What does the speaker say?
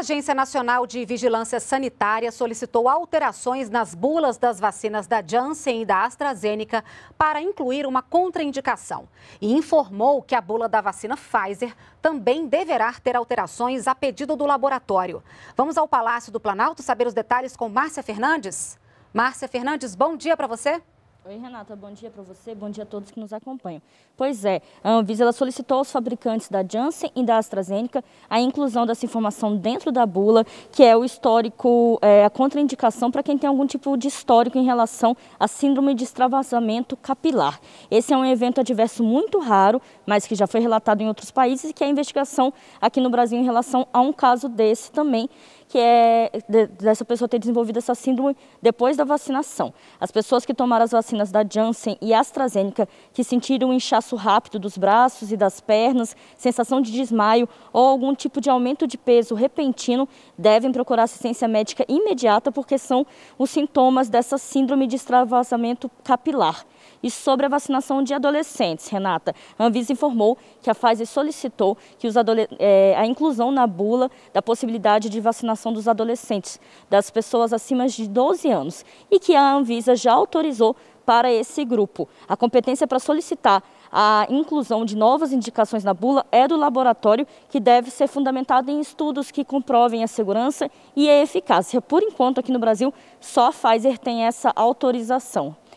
A Agência Nacional de Vigilância Sanitária solicitou alterações nas bulas das vacinas da Janssen e da AstraZeneca para incluir uma contraindicação e informou que a bula da vacina Pfizer também deverá ter alterações a pedido do laboratório. Vamos ao Palácio do Planalto saber os detalhes com Márcia Fernandes. Márcia Fernandes, bom dia para você. Oi, Renata, bom dia para você, bom dia a todos que nos acompanham. Pois é, a Anvisa solicitou aos fabricantes da Janssen e da AstraZeneca a inclusão dessa informação dentro da bula, que é o histórico, é, a contraindicação para quem tem algum tipo de histórico em relação à síndrome de extravasamento capilar. Esse é um evento adverso muito raro, mas que já foi relatado em outros países e que a investigação aqui no Brasil em relação a um caso desse também que é dessa pessoa ter desenvolvido essa síndrome depois da vacinação. As pessoas que tomaram as vacinas da Janssen e AstraZeneca, que sentiram um inchaço rápido dos braços e das pernas, sensação de desmaio ou algum tipo de aumento de peso repentino, devem procurar assistência médica imediata porque são os sintomas dessa síndrome de extravasamento capilar. E sobre a vacinação de adolescentes, Renata, a Anvisa informou que a Pfizer solicitou que os é, a inclusão na bula da possibilidade de vacinação vacinação dos adolescentes, das pessoas acima de 12 anos, e que a Anvisa já autorizou para esse grupo. A competência para solicitar a inclusão de novas indicações na bula é do laboratório, que deve ser fundamentada em estudos que comprovem a segurança e a eficácia. Por enquanto, aqui no Brasil, só a Pfizer tem essa autorização.